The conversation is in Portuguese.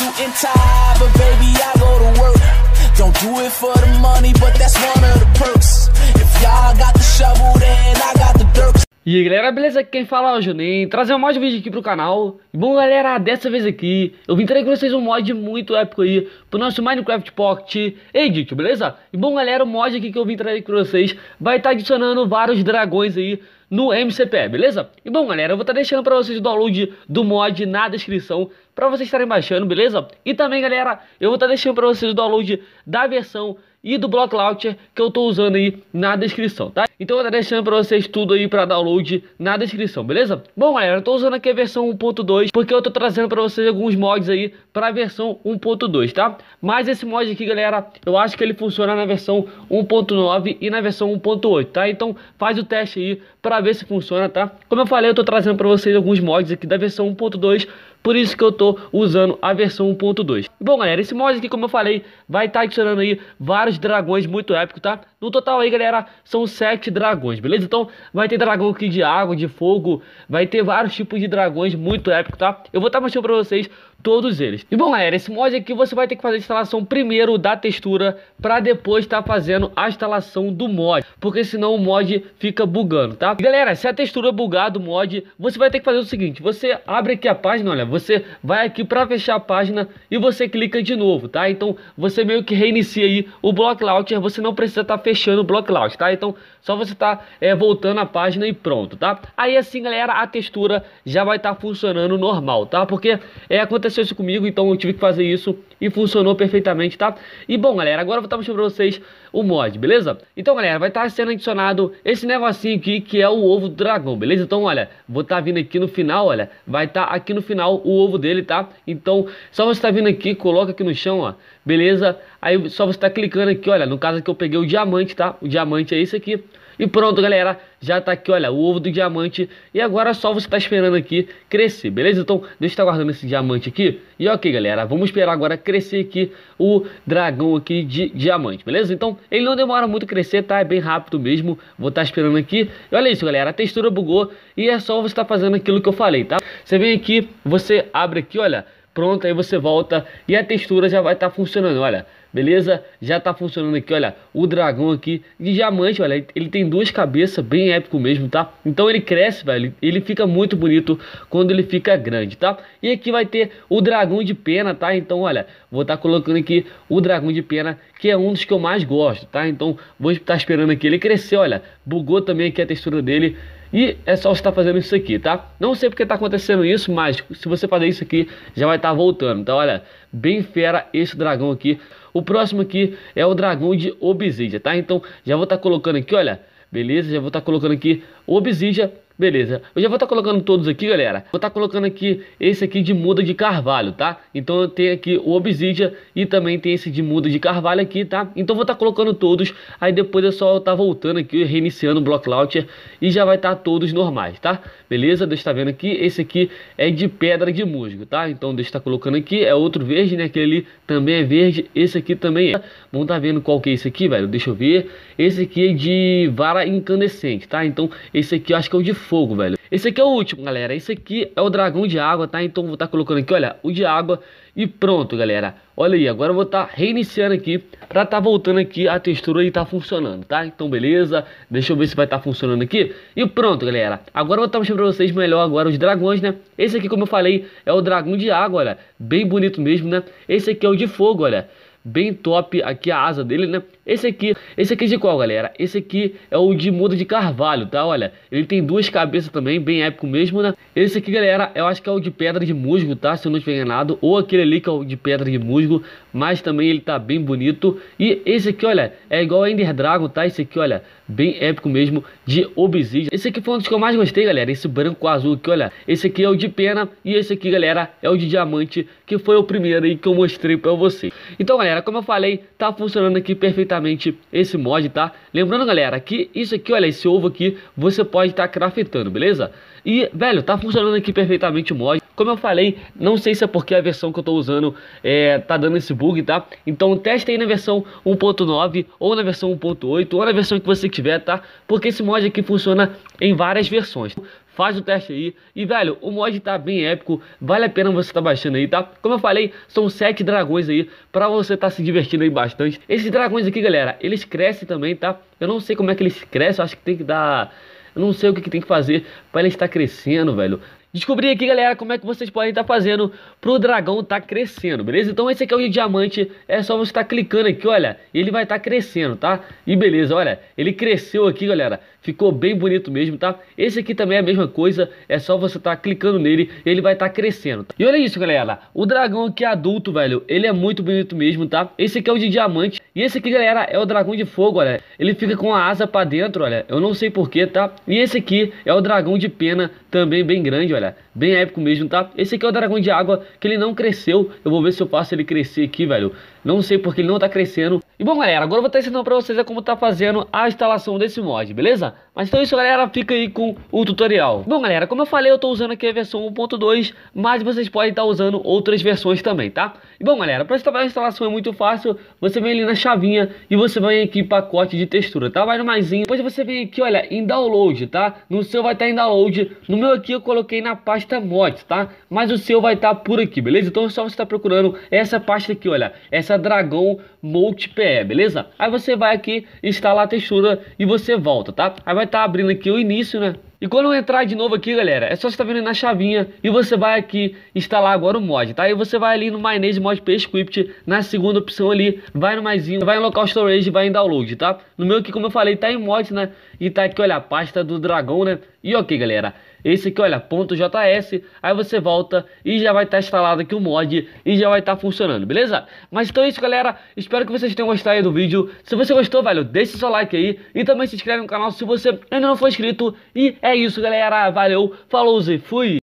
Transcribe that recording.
Suit and tie, but baby, I go to work. Don't do it for the money, but that's one of the perks. If y'all got the shovel, then I got the dirt. E aí galera, beleza? Quem fala é o trazendo trazer um vídeo aqui pro canal Bom galera, dessa vez aqui, eu vim trazer com vocês um mod muito épico aí Pro nosso Minecraft Pocket Edit, beleza? E bom galera, o mod aqui que eu vim trazer com vocês Vai estar tá adicionando vários dragões aí no MCP, beleza? E bom galera, eu vou estar tá deixando pra vocês o download do mod na descrição Pra vocês estarem baixando, beleza? E também galera, eu vou estar tá deixando pra vocês o download da versão e do Block Launcher que eu tô usando aí na descrição, tá? Então eu vou deixando para vocês tudo aí para download na descrição, beleza? Bom, galera, eu tô usando aqui a versão 1.2 porque eu tô trazendo para vocês alguns mods aí para a versão 1.2, tá? Mas esse mod aqui, galera, eu acho que ele funciona na versão 1.9 e na versão 1.8, tá? Então faz o teste aí para ver se funciona, tá? Como eu falei, eu tô trazendo para vocês alguns mods aqui da versão 1.2 por isso que eu tô usando a versão 1.2. Bom, galera, esse mod aqui, como eu falei, vai estar tá adicionando aí vários dragões muito épicos, tá? No total aí, galera, são 7 dragões, beleza? Então, vai ter dragão aqui de água, de fogo, vai ter vários tipos de dragões muito épicos, tá? Eu vou estar tá mostrando pra vocês todos eles. E bom, galera, esse mod aqui você vai ter que fazer a instalação primeiro da textura para depois estar tá fazendo a instalação do mod, porque senão o mod fica bugando, tá? E, galera, se a textura bugar do mod, você vai ter que fazer o seguinte, você abre aqui a página, olha, você vai aqui para fechar a página e você clica de novo, tá? Então, você meio que reinicia aí o Block Launcher, você não precisa estar tá fechando o Block Launcher, tá? Então, só você tá é, voltando a página e pronto, tá? Aí assim, galera, a textura já vai estar tá funcionando normal, tá? Porque é aconteceu aconteceu isso comigo, então eu tive que fazer isso e funcionou perfeitamente, tá? E bom, galera, agora eu vou estar mostrando pra vocês o mod, beleza? Então, galera, vai estar sendo adicionado esse negocinho aqui, que é o ovo do dragão, beleza? Então, olha, vou estar vindo aqui no final, olha, vai estar aqui no final o ovo dele, tá? Então, só você estar tá vindo aqui, coloca aqui no chão, ó, beleza? Aí só você estar tá clicando aqui, olha, no caso aqui eu peguei o diamante, tá? O diamante é esse aqui, e pronto, galera, já tá aqui, olha, o ovo do diamante. E agora só você tá esperando aqui crescer, beleza? Então, deixa eu estar tá guardando esse diamante aqui. E ok, galera, vamos esperar agora crescer aqui o dragão aqui de diamante, beleza? Então, ele não demora muito a crescer, tá? É bem rápido mesmo. Vou estar tá esperando aqui. E olha isso, galera, a textura bugou. E é só você estar tá fazendo aquilo que eu falei, tá? Você vem aqui, você abre aqui, olha... Pronto, aí você volta e a textura já vai estar tá funcionando, olha. Beleza? Já está funcionando aqui, olha. O dragão aqui de diamante, olha. Ele tem duas cabeças, bem épico mesmo, tá? Então ele cresce, velho. Ele fica muito bonito quando ele fica grande, tá? E aqui vai ter o dragão de pena, tá? Então, olha, vou estar tá colocando aqui o dragão de pena, que é um dos que eu mais gosto, tá? Então, vou estar tá esperando aqui ele crescer, olha. Bugou também aqui a textura dele. E é só você estar tá fazendo isso aqui, tá? Não sei porque está acontecendo isso, mas se você fazer isso aqui, já vai estar tá voltando. Então, olha, bem fera esse dragão aqui. O próximo aqui é o dragão de obsidia, tá? Então, já vou estar tá colocando aqui, olha, beleza? Já vou estar tá colocando aqui obsidia Beleza, eu já vou estar tá colocando todos aqui, galera. Vou estar tá colocando aqui esse aqui de muda de carvalho, tá? Então eu tenho aqui o obsidia e também tem esse de muda de carvalho aqui, tá? Então vou estar tá colocando todos, aí depois é só eu estar tá voltando aqui, reiniciando o Block Launcher e já vai estar tá todos normais, tá? Beleza? Deixa eu estar tá vendo aqui, esse aqui é de pedra de musgo, tá? Então deixa eu estar colocando aqui, é outro verde, né? Aquele ali também é verde, esse aqui também é. Vamos estar vendo qual que é esse aqui, velho? Deixa eu ver. Esse aqui é de vara incandescente, tá? Então esse aqui eu acho que é o de fogo, velho. Esse aqui é o último, galera. Esse aqui é o dragão de água, tá? Então vou estar tá colocando aqui, olha, o de água e pronto, galera. Olha aí, agora eu vou estar tá reiniciando aqui pra tá voltando aqui a textura e tá funcionando, tá? Então beleza, deixa eu ver se vai estar tá funcionando aqui. E pronto, galera. Agora eu vou estar tá mostrando pra vocês melhor agora os dragões, né? Esse aqui, como eu falei, é o dragão de água, olha. Bem bonito mesmo, né? Esse aqui é o de fogo, olha. Bem top aqui a asa dele, né? Esse aqui, esse aqui é de qual, galera? Esse aqui é o de muda de carvalho, tá? Olha, ele tem duas cabeças também, bem épico mesmo, né? Esse aqui, galera, eu acho que é o de pedra de musgo, tá? Se eu não estiver enganado. Ou aquele ali que é o de pedra de musgo, mas também ele tá bem bonito. E esse aqui, olha, é igual a Ender Dragon, tá? Esse aqui, olha, bem épico mesmo, de obsidian. Esse aqui foi um dos que eu mais gostei, galera. Esse branco azul aqui, olha. Esse aqui é o de pena e esse aqui, galera, é o de diamante, que foi o primeiro aí que eu mostrei pra vocês. Então, galera, como eu falei, tá funcionando aqui perfeitamente exatamente esse mod, tá? Lembrando, galera, que isso aqui, olha, esse ovo aqui, você pode estar tá craftando, beleza? E, velho, tá funcionando aqui perfeitamente o mod. Como eu falei, não sei se é porque a versão que eu tô usando é, tá dando esse bug, tá? Então testa aí na versão 1.9 ou na versão 1.8 ou na versão que você tiver, tá? Porque esse mod aqui funciona em várias versões faz o teste aí. E, velho, o mod tá bem épico, vale a pena você tá baixando aí, tá? Como eu falei, são sete dragões aí, pra você tá se divertindo aí bastante. Esses dragões aqui, galera, eles crescem também, tá? Eu não sei como é que eles crescem, acho que tem que dar... Eu não sei o que, que tem que fazer para ele estar tá crescendo, velho descobrir aqui, galera, como é que vocês podem estar tá fazendo pro dragão tá crescendo, beleza? Então esse aqui é o diamante, é só você estar tá clicando aqui, olha, ele vai estar tá crescendo, tá? E beleza, olha, ele cresceu aqui, galera, ficou bem bonito mesmo, tá? Esse aqui também é a mesma coisa, é só você estar tá clicando nele, ele vai estar tá crescendo, tá? E olha isso, galera, o dragão aqui adulto, velho, ele é muito bonito mesmo, tá? Esse aqui é o de diamante, e esse aqui, galera, é o dragão de fogo, olha, ele fica com a asa pra dentro, olha, eu não sei porquê, tá? E esse aqui é o dragão de pena, também bem grande, olha galera. Bem épico mesmo, tá? Esse aqui é o dragão de água, que ele não cresceu. Eu vou ver se eu faço ele crescer aqui, velho. Não sei porque ele não tá crescendo. E bom, galera, agora eu vou estar ensinando pra vocês é como tá fazendo a instalação desse mod, beleza? Mas então é isso, galera. Fica aí com o tutorial. Bom, galera, como eu falei, eu estou usando aqui a versão 1.2, mas vocês podem estar tá usando outras versões também, tá? E bom, galera, para instalar a instalação é muito fácil. Você vem ali na chavinha e você vem aqui em pacote de textura, tá? Vai no maisinho. Depois você vem aqui, olha, em download, tá? No seu vai estar tá em download. No meu aqui eu coloquei na pasta mods, tá? Mas o seu vai estar tá por aqui, beleza? Então é só você estar tá procurando essa pasta aqui, olha. Essa Dragon Mold PE, beleza? Aí você vai aqui, instalar a textura e você volta, tá? Aí vai estar tá abrindo aqui é o início, né? E quando eu entrar de novo aqui, galera, é só você estar tá vendo na chavinha e você vai aqui instalar agora o mod, tá? E você vai ali no MyNase Mod PScript, na segunda opção ali, vai no maisinho, vai em local storage vai em download, tá? No meu aqui, como eu falei, tá em mod, né? E tá aqui, olha, a pasta do dragão, né? E ok, galera, esse aqui, olha, .js, aí você volta e já vai estar tá instalado aqui o mod e já vai estar tá funcionando, beleza? Mas então é isso, galera, espero que vocês tenham gostado aí do vídeo, se você gostou, velho, deixa seu like aí e também se inscreve no canal se você ainda não for inscrito, e é isso, galera, valeu, falou e fui!